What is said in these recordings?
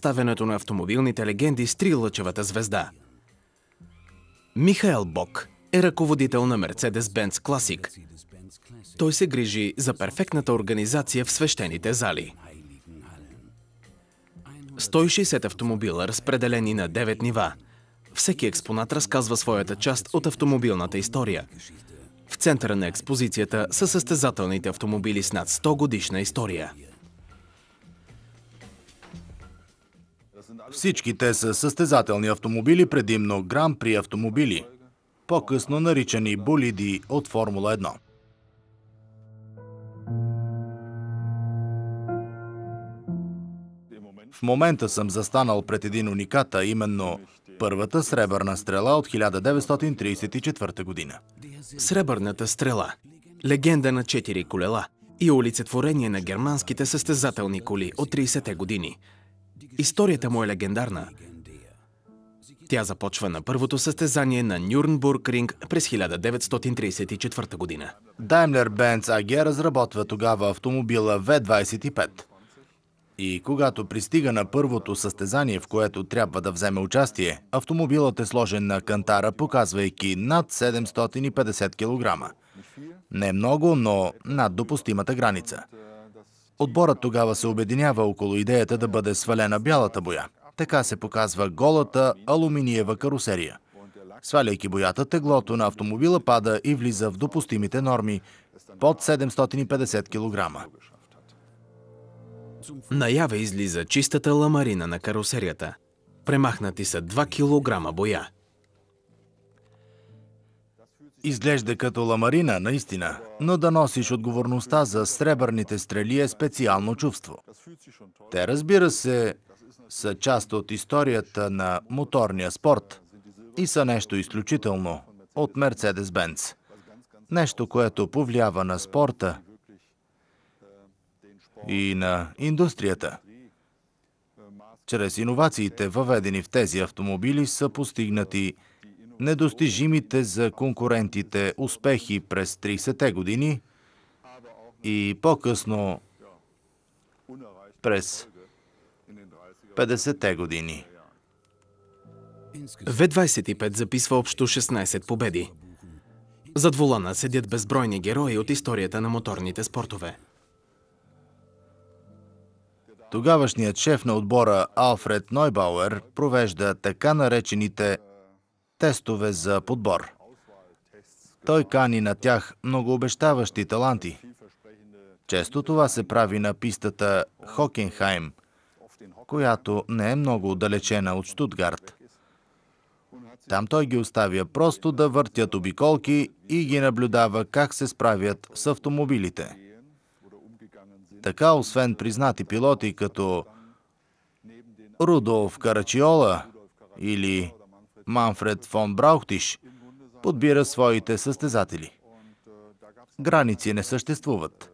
представянето на автомобилните легенди с трилъчевата звезда. Михаел Бок е ръководител на Mercedes-Benz Classic. Той се грижи за перфектната организация в свещените зали. 160 автомобила, разпределени на 9 нива. Всеки експонат разказва своята част от автомобилната история. В центъра на експозицията са състезателните автомобили с над 100 годишна история. Всички те са състезателни автомобили, предимно гран-при автомобили, по-късно наричани болиди от Формула 1. В момента съм застанал пред един уникат, а именно първата сребърна стрела от 1934 година. Сребърната стрела – легенда на четири колела и олицетворение на германските състезателни коли от 30-те години – Историята му е легендарна. Тя започва на първото състезание на Нюрнбург ринг през 1934 година. Даймлер Бенц AG разработва тогава автомобила V25. И когато пристига на първото състезание, в което трябва да вземе участие, автомобилът е сложен на кантара, показвайки над 750 кг. Не много, но над допустимата граница. Отборът тогава се обединява около идеята да бъде свалена бялата боя. Така се показва голата алуминиева карусерия. Сваляйки боята, теглото на автомобила пада и влиза в допустимите норми под 750 кг. Наява излиза чистата ламарина на карусерията. Премахнати са 2 кг боя. Изглежда като ламарина, наистина, но да носиш отговорността за сребърните стрели е специално чувство. Те, разбира се, са част от историята на моторния спорт и са нещо изключително от Мерцедес-Бенц. Нещо, което повлиява на спорта и на индустрията. Чрез иновациите, въведени в тези автомобили, са постигнати недостижимите за конкурентите успехи през 30-те години и по-късно през 50-те години. В-25 записва общо 16 победи. Зад вулана седят безбройни герои от историята на моторните спортове. Тогавашният шеф на отбора Алфред Нойбауер провежда така наречените тестове за подбор. Той кани на тях многообещаващи таланти. Често това се прави на пистата Хокенхайм, която не е много отдалечена от Штутгарт. Там той ги оставя просто да въртят обиколки и ги наблюдава как се справят с автомобилите. Така, освен признати пилоти като Рудолф Карачиола или Манфред фон Браухтиш подбира своите състезатели. Граници не съществуват.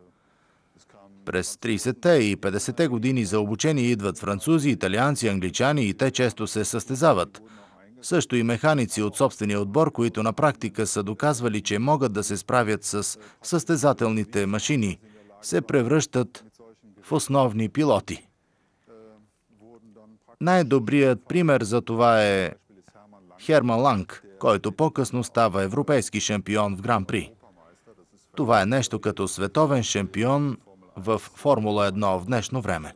През 30-те и 50-те години за обучение идват французи, италианци, англичани и те често се състезават. Също и механици от собствения отбор, които на практика са доказвали, че могат да се справят с състезателните машини, се превръщат в основни пилоти. Най-добрият пример за това е Херман Ланг, който по-късно става европейски шампион в Гран-при. Това е нещо като световен шампион в Формула 1 в днешно време.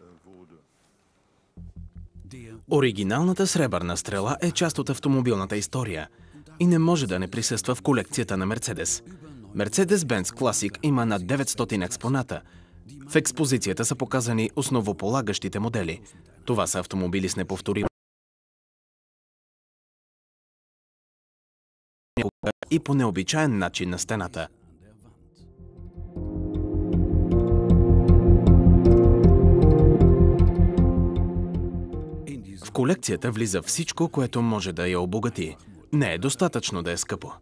Оригиналната сребърна стрела е част от автомобилната история и не може да не присъства в колекцията на Мерцедес. Мерцедес-Бенц класик има над 900 експоната. В експозицията са показани основополагащите модели. Това са автомобили с неповторим и по необичаен начин на стената. В колекцията влиза всичко, което може да я обогати. Не е достатъчно да е скъпо.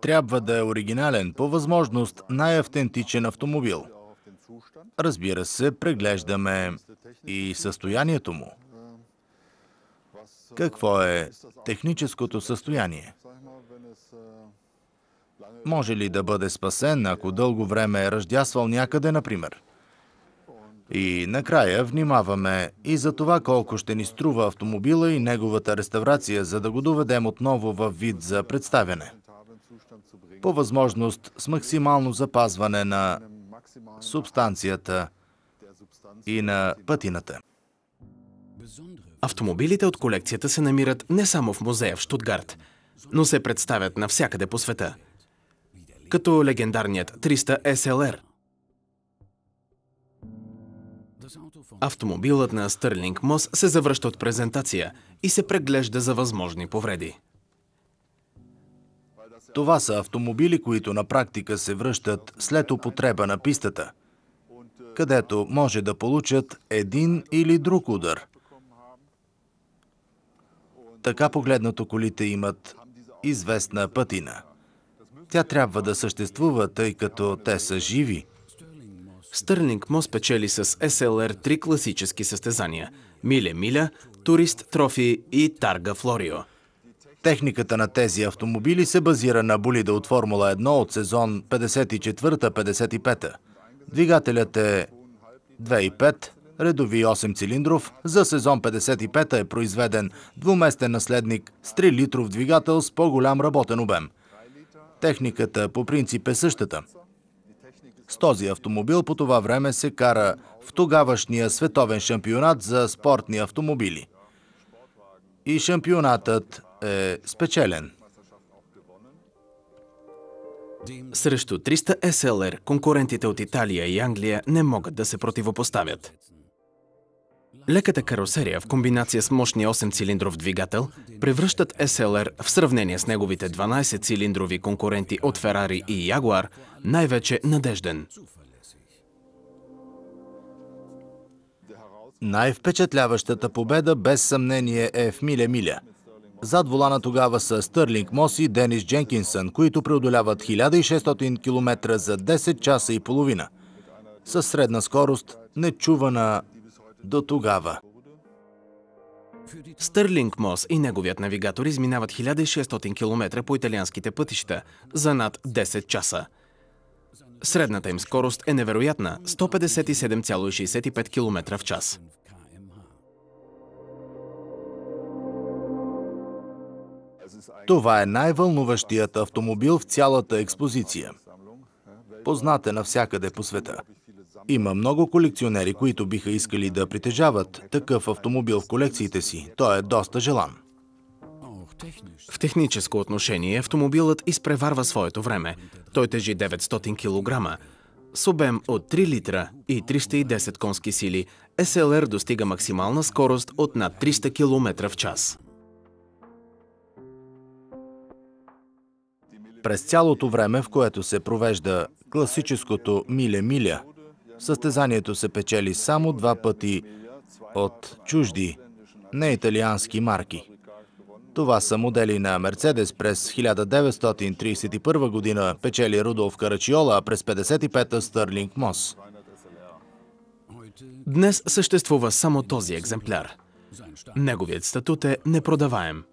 Трябва да е оригинален, по възможност най-автентичен автомобил. Разбира се, преглеждаме и състоянието му. Какво е техническото състояние? Може ли да бъде спасен, ако дълго време е ръждясвал някъде, например? И накрая внимаваме и за това колко ще ни струва автомобила и неговата реставрация, за да го доведем отново в вид за представяне. По възможност с максимално запазване на субстанцията и на пътината. Автомобилите от колекцията се намират не само в музея в Штутгарт – но се представят навсякъде по света. Като легендарният 300 SLR. Автомобилът на Стърлинг Мос се завръща от презентация и се преглежда за възможни повреди. Това са автомобили, които на практика се връщат след употреба на пистата, където може да получат един или друг удар. Така погледнато колите имат известна пътина. Тя трябва да съществува, тъй като те са живи. Стърлинг Мос печели с SLR три класически състезания – Миле-Миля, Турист Трофи и Тарга Флорио. Техниката на тези автомобили се базира на болида от Формула 1 от сезон 54-55. Двигателят е 2,5 редови 8-цилиндров, за сезон 55 та е произведен двуместен наследник с 3-литров двигател с по-голям работен обем. Техниката по принцип е същата. С този автомобил по това време се кара в тогавашния световен шампионат за спортни автомобили. И шампионатът е спечелен. Срещу 300 SLR конкурентите от Италия и Англия не могат да се противопоставят. Леката карусерия в комбинация с мощния 8-цилиндров двигател превръщат SLR в сравнение с неговите 12-цилиндрови конкуренти от Ferrari и Jaguar най-вече надежден. Най-впечатляващата победа без съмнение е в миля-миля. Зад волана тогава са Стърлинг Мос и Денис Дженкинсън, които преодоляват 1600 км за 10 часа и половина. Със средна скорост, нечувана до тогава. Стърлинг Мос и неговият навигатор изминават 1600 км по италианските пътища за над 10 часа. Средната им скорост е невероятна – 157,65 км в час. Това е най-вълнуващият автомобил в цялата експозиция. Познат е навсякъде по света. Има много колекционери, които биха искали да притежават такъв автомобил в колекциите си. Той е доста желан. В техническо отношение автомобилът изпреварва своето време. Той тежи 900 кг. С обем от 3 литра и 310 конски сили, SLR достига максимална скорост от над 300 км в час. През цялото време, в което се провежда класическото миле-миля, Състезанието се печели само два пъти от чужди, не италиански марки. Това са модели на Мерцедес през 1931 година, печели Рудолф Карачиола, а през 55-та Стърлинг Мос. Днес съществува само този екземпляр. Неговият статут е непродаваем.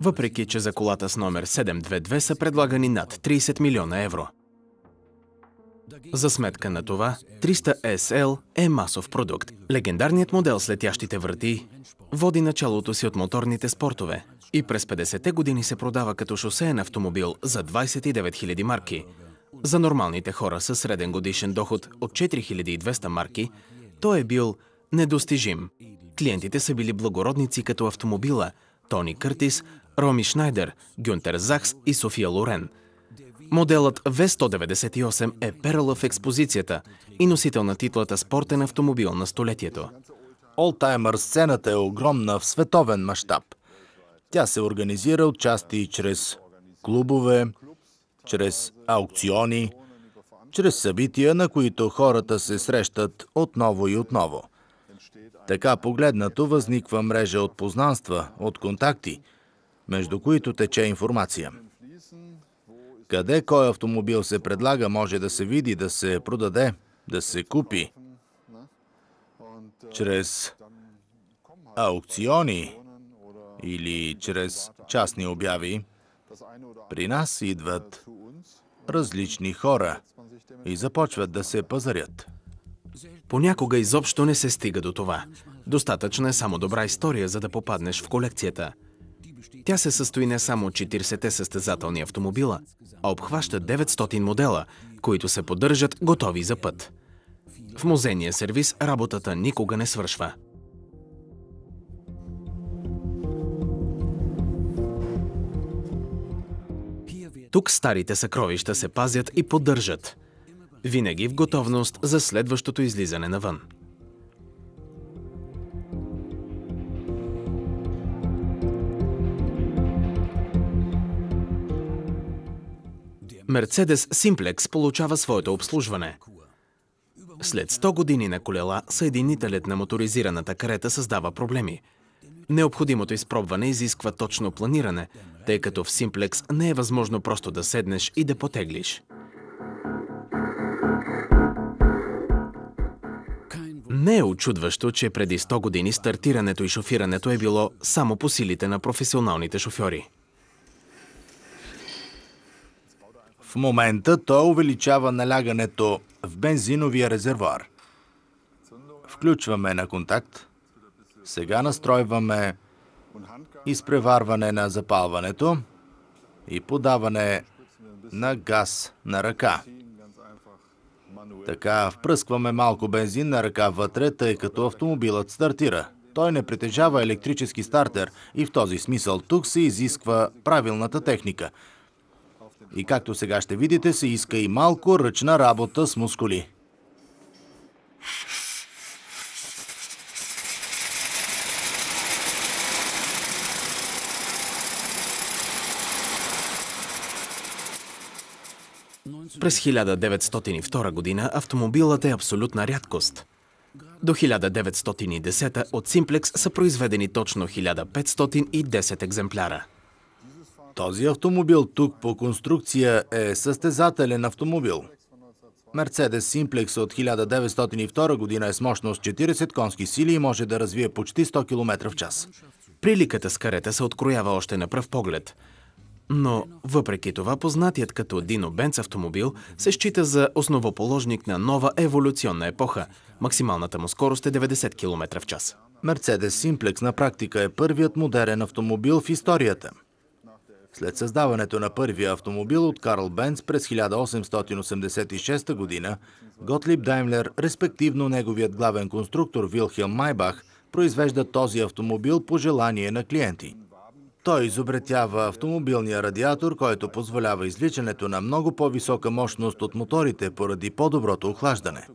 Въпреки, че за колата с номер 722 са предлагани над 30 милиона евро – за сметка на това, 300 SL е масов продукт. Легендарният модел с летящите врати води началото си от моторните спортове и през 50-те години се продава като шосеен автомобил за 29 000 марки. За нормалните хора със среден годишен доход от 4200 марки, той е бил недостижим. Клиентите са били благородници като автомобила Тони Къртис, Роми Шнайдер, Гюнтер Закс и София Лорен – Моделът V198 е перла в експозицията и носител на титлата спортен автомобил на столетието. Олтаймър сцената е огромна в световен мащаб. Тя се организира от части чрез клубове, чрез аукциони, чрез събития, на които хората се срещат отново и отново. Така погледнато възниква мрежа от познанства, от контакти, между които тече информация – къде кой автомобил се предлага, може да се види, да се продаде, да се купи чрез аукциони или чрез частни обяви. При нас идват различни хора и започват да се пазарят. Понякога изобщо не се стига до това. Достатъчна е само добра история, за да попаднеш в колекцията – тя се състои не само от 40-те състезателни автомобила, а обхваща 900 модела, които се поддържат готови за път. В музейния сервис работата никога не свършва. Тук старите съкровища се пазят и поддържат. Винаги в готовност за следващото излизане навън. Мерцедес Симплекс получава своето обслужване. След 100 години на колела, съединителят на моторизираната карета създава проблеми. Необходимото изпробване изисква точно планиране, тъй като в Симплекс не е възможно просто да седнеш и да потеглиш. Не е очудващо, че преди 100 години стартирането и шофирането е било само по силите на професионалните шофьори. В момента той увеличава налягането в бензиновия резервуар. Включваме на контакт. Сега настройваме изпреварване на запалването и подаване на газ на ръка. Така впръскваме малко бензин на ръка вътре, тъй като автомобилът стартира. Той не притежава електрически стартер и в този смисъл тук се изисква правилната техника – и както сега ще видите, се иска и малко ръчна работа с мускули. През 1902 година автомобилът е абсолютна рядкост. До 1910 от Simplex са произведени точно 1510 екземпляра. Този автомобил тук по конструкция е състезателен автомобил. Мерцедес Симплекс от 1902 година е с мощност 40 конски сили и може да развие почти 100 км в час. Приликата с карета се откроява още на пръв поглед. Но въпреки това познатият като Дино Бенц автомобил се счита за основоположник на нова еволюционна епоха. Максималната му скорост е 90 км в час. Мерцедес Симплекс на практика е първият модерен автомобил в историята – след създаването на първия автомобил от Карл Бенц през 1886 година, Готлиб Даймлер, респективно неговият главен конструктор Вилхелм Майбах, произвежда този автомобил по желание на клиенти. Той изобретява автомобилния радиатор, който позволява изличането на много по-висока мощност от моторите поради по-доброто охлаждане.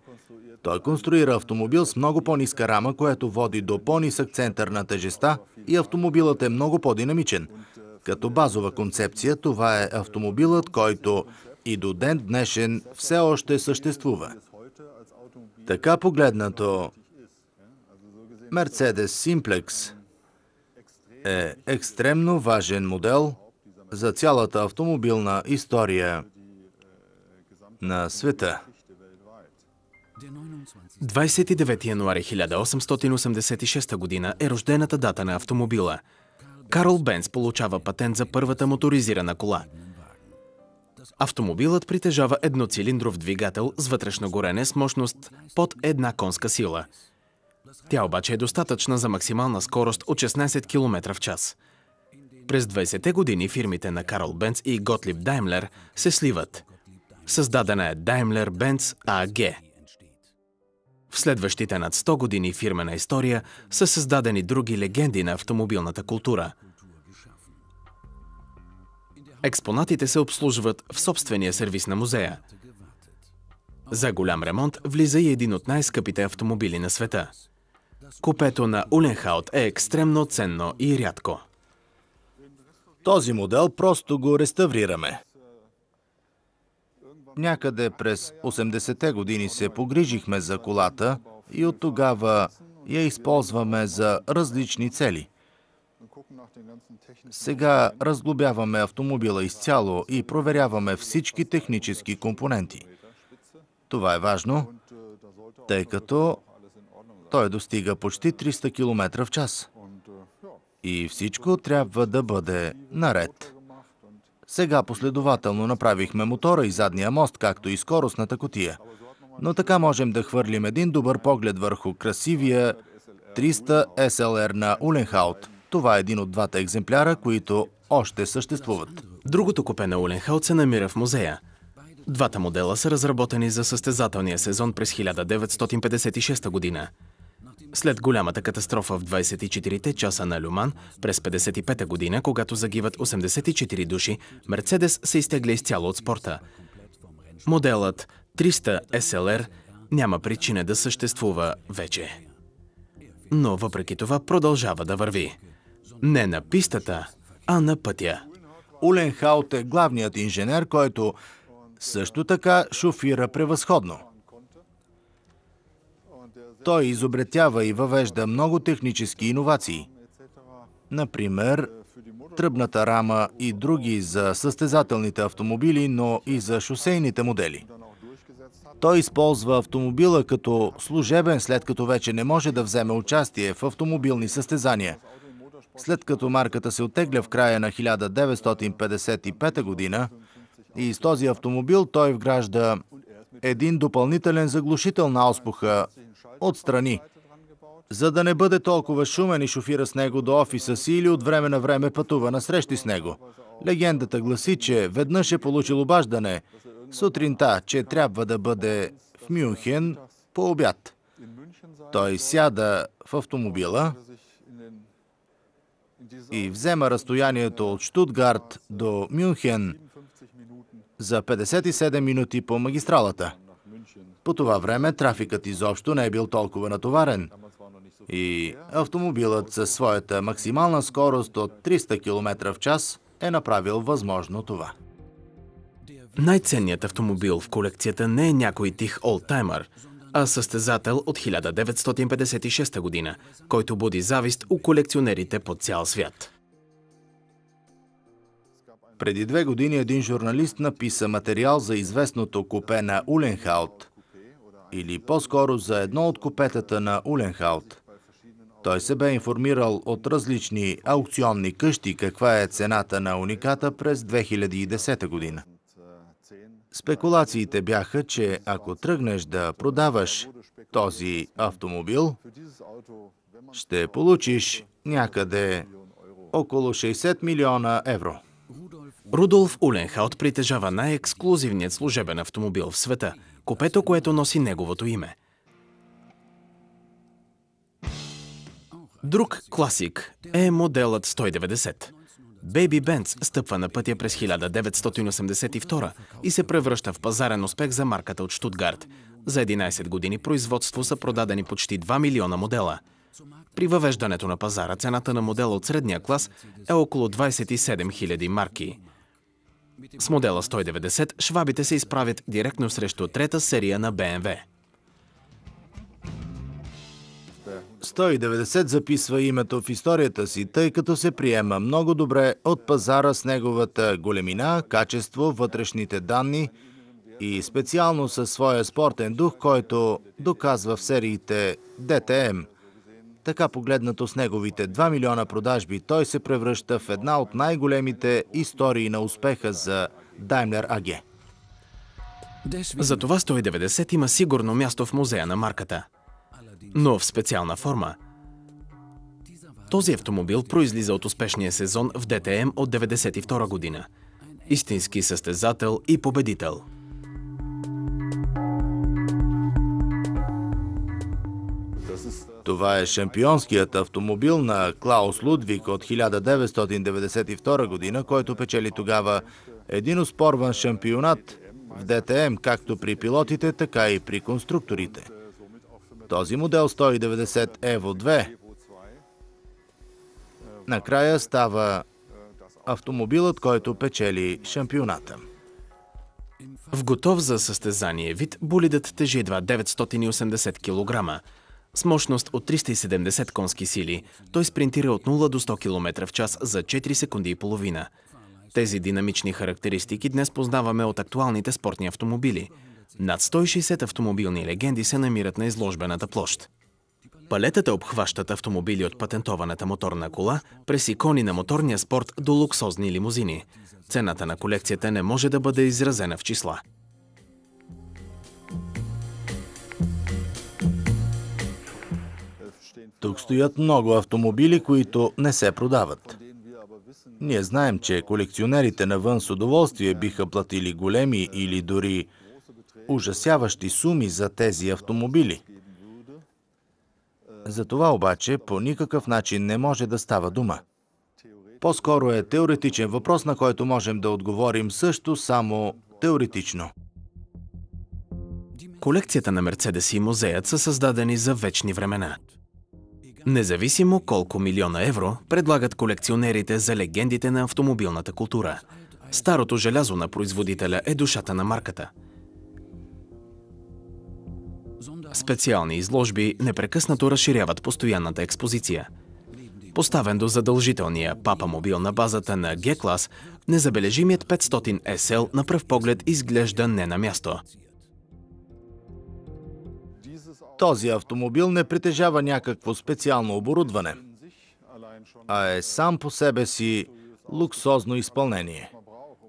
Той конструира автомобил с много по-ниска рама, което води до по-нисък център на тежеста и автомобилът е много по-динамичен – като базова концепция това е автомобилът, който и до ден днешен все още съществува. Така погледнато, Mercedes Simplex е екстремно важен модел за цялата автомобилна история на света. 29 януари 1886 г. е рождената дата на автомобила – Карл Бенц получава патент за първата моторизирана кола. Автомобилът притежава едноцилиндров двигател с вътрешно горене с мощност под една конска сила. Тя обаче е достатъчна за максимална скорост от 16 км в час. През 20-те години фирмите на Карл Бенц и Готлиб Даймлер се сливат. Създадена е Daimler Benz AG – в следващите над 100 години фирмена история са създадени други легенди на автомобилната култура. Експонатите се обслужват в собствения сервис на музея. За голям ремонт влиза и един от най-скъпите автомобили на света. Купето на Уленхаут е екстремно ценно и рядко. Този модел просто го реставрираме. Някъде през 80-те години се погрижихме за колата и от тогава я използваме за различни цели. Сега разглобяваме автомобила изцяло и проверяваме всички технически компоненти. Това е важно, тъй като той достига почти 300 км в час. И всичко трябва да бъде наред. Сега последователно направихме мотора и задния мост, както и скоростната котия. Но така можем да хвърлим един добър поглед върху красивия 300 SLR на Уленхаут. Това е един от двата екземпляра, които още съществуват. Другото купе на Уленхаут се намира в музея. Двата модела са разработени за състезателния сезон през 1956 година. След голямата катастрофа в 24-те часа на Люман през 55-та година, когато загиват 84 души, Мерцедес се изтегля изцяло от спорта. Моделът 300 SLR няма причина да съществува вече. Но въпреки това продължава да върви. Не на пистата, а на пътя. Улен Хаут е главният инженер, който също така шофира превъзходно. Той изобретява и въвежда много технически иновации. Например, тръбната рама и други за състезателните автомобили, но и за шосейните модели. Той използва автомобила като служебен, след като вече не може да вземе участие в автомобилни състезания. След като марката се отегля в края на 1955 година и с този автомобил той вгражда един допълнителен заглушител на ауспуха отстрани, за да не бъде толкова шумен и шофира с него до офиса си или от време на време пътува на срещи с него. Легендата гласи, че веднъж е получил обаждане сутринта, че трябва да бъде в Мюнхен по обяд. Той сяда в автомобила и взема разстоянието от Штутгарт до Мюнхен за 57 минути по магистралата. По това време трафикът изобщо не е бил толкова натоварен и автомобилът със своята максимална скорост от 300 км в час е направил възможно това. Най-ценният автомобил в колекцията не е някой тих олтаймър, а състезател от 1956 година, който буди завист у колекционерите по цял свят. Преди две години един журналист написа материал за известното купе на Уленхаут, или по-скоро за едно от купетата на Уленхаут. Той се бе информирал от различни аукционни къщи каква е цената на униката през 2010 година. Спекулациите бяха, че ако тръгнеш да продаваш този автомобил, ще получиш някъде около 60 милиона евро. Рудолф Уленхаут притежава най-ексклюзивният служебен автомобил в света – купето, което носи неговото име. Друг класик е моделът 190. Бейби Бенц стъпва на пътя през 1982 и се превръща в пазарен успех за марката от Штутгарт. За 11 години производство са продадени почти 2 милиона модела. При въвеждането на пазара цената на модела от средния клас е около 27 000 марки. С модела 190 швабите се изправят директно срещу трета серия на BMW. 190 записва името в историята си, тъй като се приема много добре от пазара с неговата големина, качество, вътрешните данни и специално със своя спортен дух, който доказва в сериите DTM – така погледнато с неговите 2 милиона продажби, той се превръща в една от най-големите истории на успеха за Daimler AG. Затова 190 има сигурно място в музея на марката. Но в специална форма. Този автомобил произлиза от успешния сезон в ДТМ от 1992 година. Истински състезател и победител. Това е шампионският автомобил на Клаус Лудвик от 1992 година, който печели тогава един успорван шампионат в ДТМ, както при пилотите, така и при конструкторите. Този модел 190 Evo 2 накрая става автомобилът, който печели шампионата. В готов за състезание вид, болидът тежи едва 980 кг. С мощност от 370 конски сили, той спринтира от 0 до 100 км в час за 4 секунди и половина. Тези динамични характеристики днес познаваме от актуалните спортни автомобили. Над 160 автомобилни легенди се намират на изложбената площ. Палетата обхващат автомобили от патентованата моторна кола, през икони на моторния спорт до луксозни лимузини. Цената на колекцията не може да бъде изразена в числа. Тук стоят много автомобили, които не се продават. Ние знаем, че колекционерите навън с удоволствие биха платили големи или дори ужасяващи суми за тези автомобили. За това обаче по никакъв начин не може да става дума. По-скоро е теоретичен въпрос, на който можем да отговорим също само теоретично. Колекцията на Мерцедес и музеят са създадени за вечни времена. Независимо колко милиона евро предлагат колекционерите за легендите на автомобилната култура. Старото желязо на производителя е душата на марката. Специални изложби непрекъснато разширяват постоянната експозиция. Поставен до задължителния папа мобил на базата на G-клас, незабележимият 500 SL на пръв поглед изглежда не на място. Този автомобил не притежава някакво специално оборудване, а е сам по себе си луксозно изпълнение.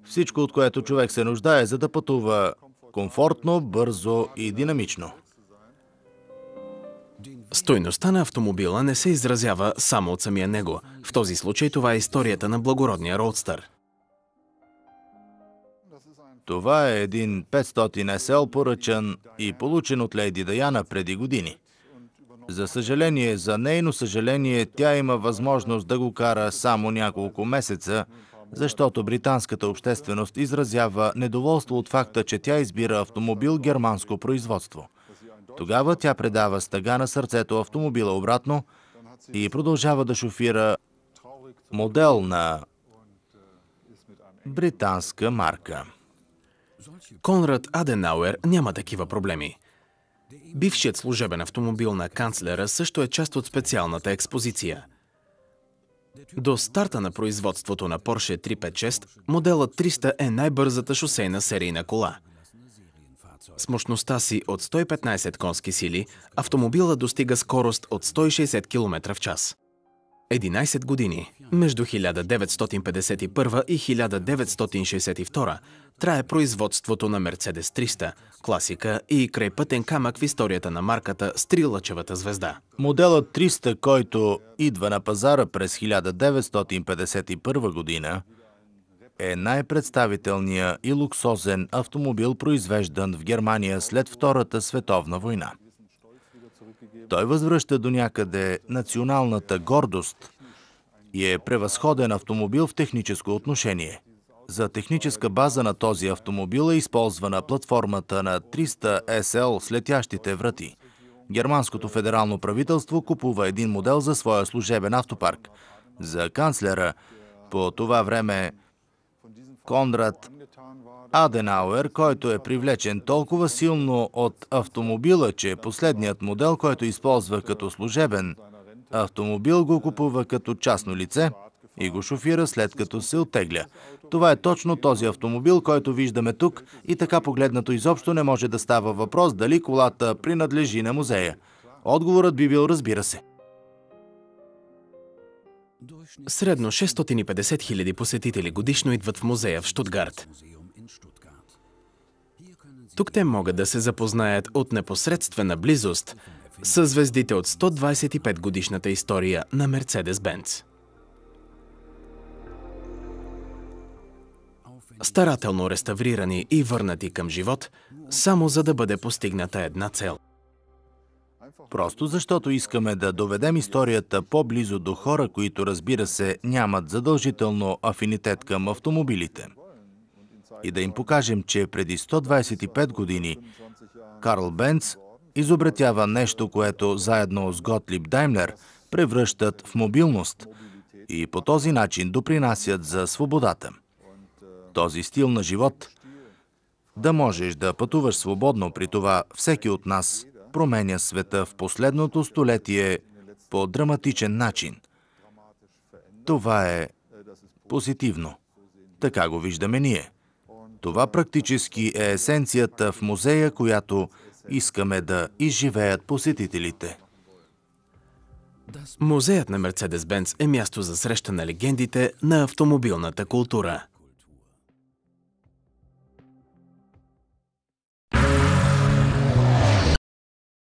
Всичко, от което човек се нуждае, за да пътува комфортно, бързо и динамично. Стойността на автомобила не се изразява само от самия него. В този случай това е историята на благородния родстър. Това е един 500 SL поръчан и получен от Лейди Даяна преди години. За съжаление, за нейно съжаление, тя има възможност да го кара само няколко месеца, защото британската общественост изразява недоволство от факта, че тя избира автомобил германско производство. Тогава тя предава стъга на сърцето автомобила обратно и продължава да шофира модел на британска марка. Конрад Аденауер няма такива проблеми. Бившият служебен автомобил на канцлера също е част от специалната експозиция. До старта на производството на Porsche 356, модела 300 е най-бързата шосейна серийна кола. С мощността си от 115 конски сили, автомобила достига скорост от 160 км в час. 11 години. Между 1951 и 1962 трае производството на Мерцедес 300, класика и крайпътен камък в историята на марката с трилъчевата звезда. Моделът 300, който идва на пазара през 1951 година, е най-представителният и луксозен автомобил, произвеждан в Германия след Втората световна война. Той възвръща до някъде националната гордост и е превъзходен автомобил в техническо отношение. За техническа база на този автомобил е използвана платформата на 300 SL с летящите врати. Германското федерално правителство купува един модел за своя служебен автопарк. За канцлера по това време Конрад Аденауер, който е привлечен толкова силно от автомобила, че е последният модел, който използва като служебен автомобил, го купува като частно лице и го шофира след като се отегля. Това е точно този автомобил, който виждаме тук и така погледнато изобщо не може да става въпрос дали колата принадлежи на музея. Отговорът би бил разбира се. Средно 650 000 посетители годишно идват в музея в Штутгарт. Тук те могат да се запознаят от непосредствена близост с звездите от 125 годишната история на Мерцедес-Бенц. Старателно реставрирани и върнати към живот, само за да бъде постигната една цел. Просто защото искаме да доведем историята по-близо до хора, които разбира се нямат задължително афинитет към автомобилите – и да им покажем, че преди 125 години Карл Бенц изобретява нещо, което заедно с Готлиб Даймлер превръщат в мобилност и по този начин допринасят за свободата. Този стил на живот да можеш да пътуваш свободно, при това всеки от нас променя света в последното столетие по драматичен начин. Това е позитивно. Така го виждаме ние. Това практически е есенцията в музея, която искаме да изживеят посетителите. Музеят на Мерцедес-Бенц е място за среща на легендите на автомобилната култура.